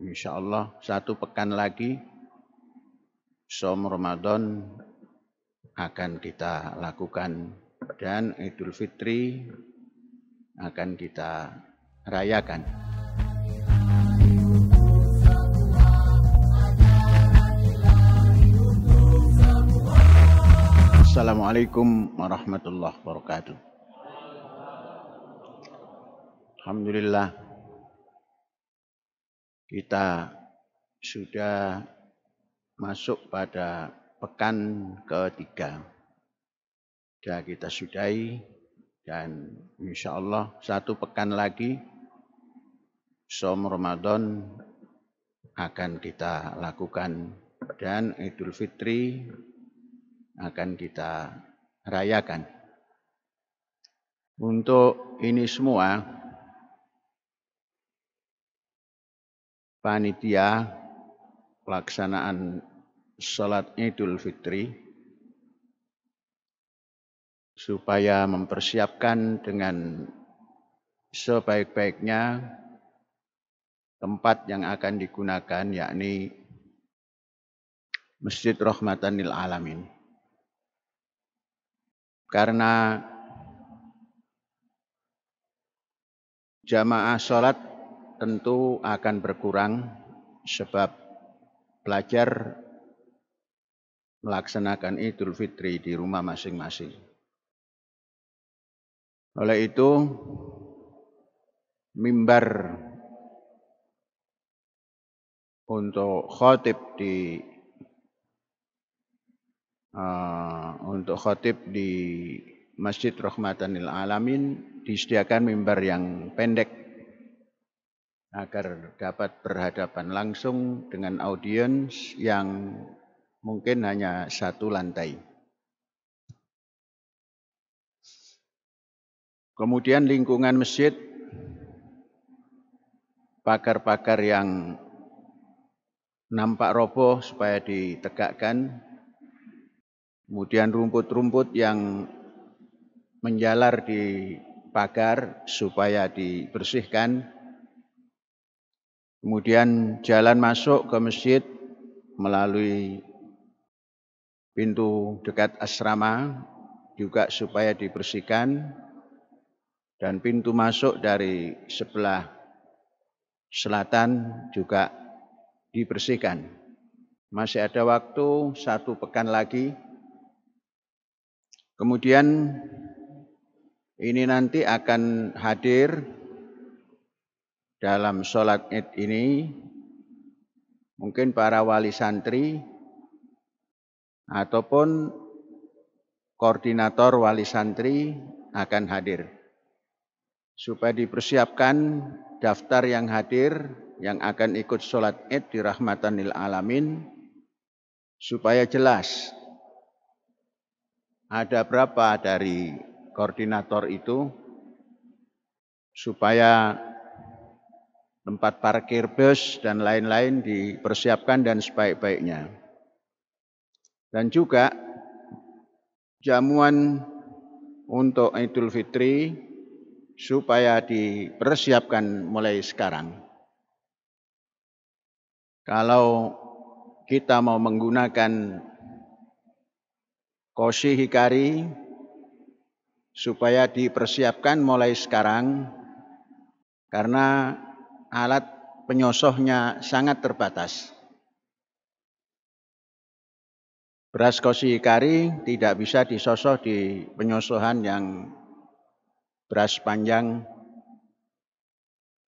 Insyaallah satu pekan lagi som Ramadan akan kita lakukan dan Idul Fitri akan kita rayakan. Assalamualaikum warahmatullahi wabarakatuh. Alhamdulillah. Kita sudah masuk pada pekan ketiga. Sudah kita sudahi dan insya Allah satu pekan lagi som Ramadan akan kita lakukan dan Idul Fitri akan kita rayakan. Untuk ini semua, panitia pelaksanaan sholat Idul Fitri supaya mempersiapkan dengan sebaik-baiknya tempat yang akan digunakan yakni Masjid Rahmatan Lil Alamin. Karena jamaah sholat tentu akan berkurang sebab belajar melaksanakan Idul Fitri di rumah masing-masing. Oleh itu, mimbar untuk khotib di uh, untuk khotib di Masjid Rahmatanil Alamin disediakan mimbar yang pendek agar dapat berhadapan langsung dengan audiens yang mungkin hanya satu lantai. Kemudian lingkungan masjid, pakar-pakar yang nampak roboh supaya ditegakkan, kemudian rumput-rumput yang menjalar di pagar supaya dibersihkan, Kemudian jalan masuk ke masjid melalui pintu dekat asrama juga supaya dibersihkan dan pintu masuk dari sebelah selatan juga dibersihkan. Masih ada waktu satu pekan lagi. Kemudian ini nanti akan hadir dalam sholat id ini mungkin para wali santri ataupun koordinator wali santri akan hadir. Supaya dipersiapkan daftar yang hadir yang akan ikut sholat id di rahmatan lil alamin supaya jelas ada berapa dari koordinator itu supaya tempat parkir bus dan lain-lain dipersiapkan dan sebaik-baiknya. Dan juga jamuan untuk Idul Fitri supaya dipersiapkan mulai sekarang. Kalau kita mau menggunakan koshi hikari supaya dipersiapkan mulai sekarang karena alat penyosohnya sangat terbatas. Beras kosi kari tidak bisa disosoh di penyosohan yang beras panjang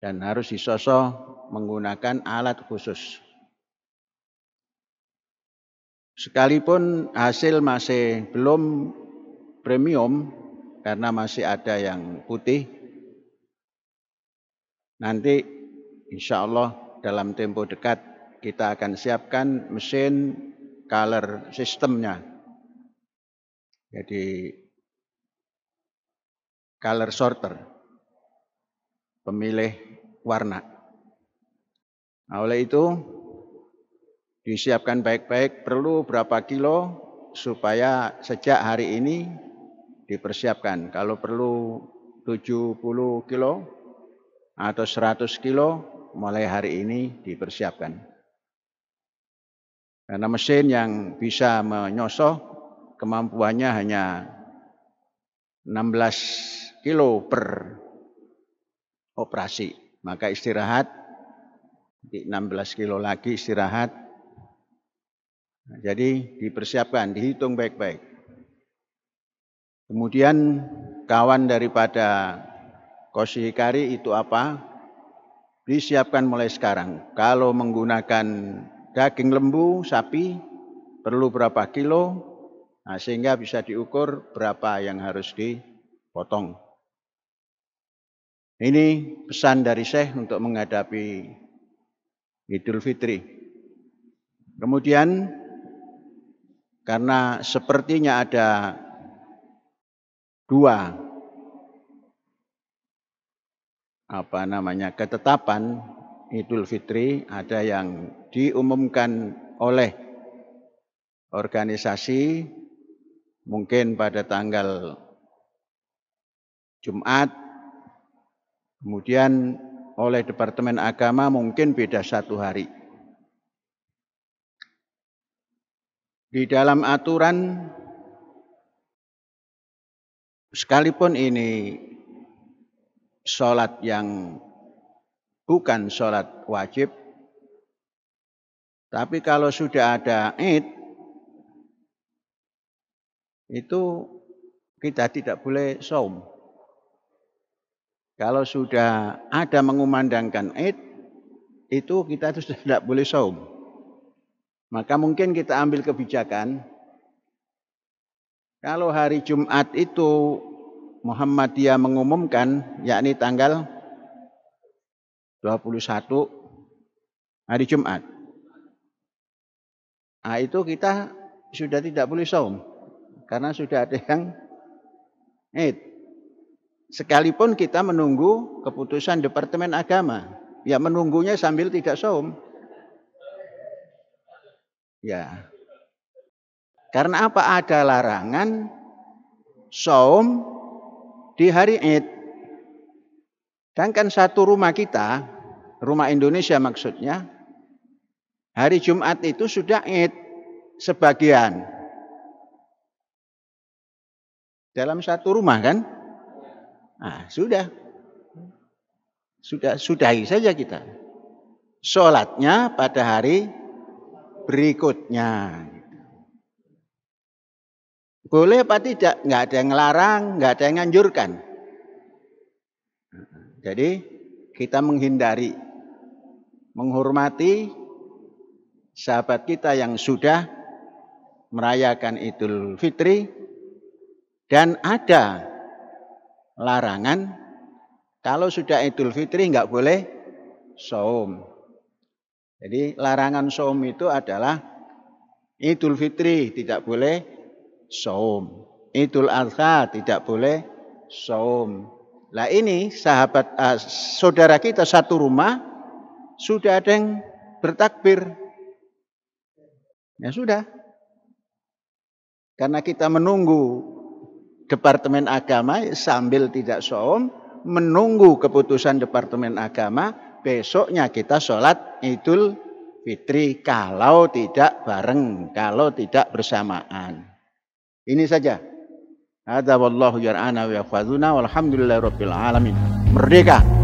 dan harus disosoh menggunakan alat khusus. Sekalipun hasil masih belum premium karena masih ada yang putih, nanti Insya Allah dalam tempo dekat kita akan siapkan mesin color sistemnya. Jadi color sorter, pemilih warna. Nah, oleh itu disiapkan baik-baik perlu berapa kilo supaya sejak hari ini dipersiapkan. Kalau perlu 70 kilo atau 100 kilo mulai hari ini dipersiapkan. Karena mesin yang bisa menyosok kemampuannya hanya 16 kilo per operasi. Maka istirahat, 16 kilo lagi istirahat. Jadi dipersiapkan, dihitung baik-baik. Kemudian kawan daripada Koshihikari itu apa? disiapkan mulai sekarang. Kalau menggunakan daging lembu, sapi, perlu berapa kilo, nah, sehingga bisa diukur berapa yang harus dipotong. Ini pesan dari Syekh untuk menghadapi Idul Fitri. Kemudian, karena sepertinya ada dua apa namanya ketetapan Idul Fitri ada yang diumumkan oleh organisasi mungkin pada tanggal Jumat kemudian oleh Departemen Agama mungkin beda satu hari. Di dalam aturan sekalipun ini sholat yang bukan sholat wajib, tapi kalau sudah ada id, itu kita tidak boleh saum. Kalau sudah ada mengumandangkan id, itu kita sudah tidak boleh saum. Maka mungkin kita ambil kebijakan, kalau hari Jumat itu Muhammadiyah mengumumkan yakni tanggal 21 hari Jumat. Nah, itu kita sudah tidak boleh saum karena sudah ada yang Eid. Sekalipun kita menunggu keputusan Departemen Agama, ya menunggunya sambil tidak saum. Ya. Karena apa ada larangan saum di hari Id. Sedangkan satu rumah kita, rumah Indonesia maksudnya, hari Jumat itu sudah Id sebagian. Dalam satu rumah kan? Nah, sudah. Sudah sudahi saja kita. Sholatnya pada hari berikutnya. Boleh apa tidak? Nggak ada yang ngelarang, nggak ada yang nganjurkan. Jadi kita menghindari, menghormati sahabat kita yang sudah merayakan Idul Fitri dan ada larangan kalau sudah Idul Fitri nggak boleh saum. Jadi larangan saum itu adalah Idul Fitri tidak boleh saum. Idul Adha tidak boleh saum. Lah ini sahabat uh, saudara kita satu rumah sudah ada yang bertakbir. Ya sudah. Karena kita menunggu Departemen Agama sambil tidak saum, menunggu keputusan Departemen Agama, besoknya kita sholat Idul Fitri kalau tidak bareng, kalau tidak bersamaan. Ini saja. Hadza wallahu yar'ana wa yahfazuna walhamdulillahirabbil alamin. Merdeka.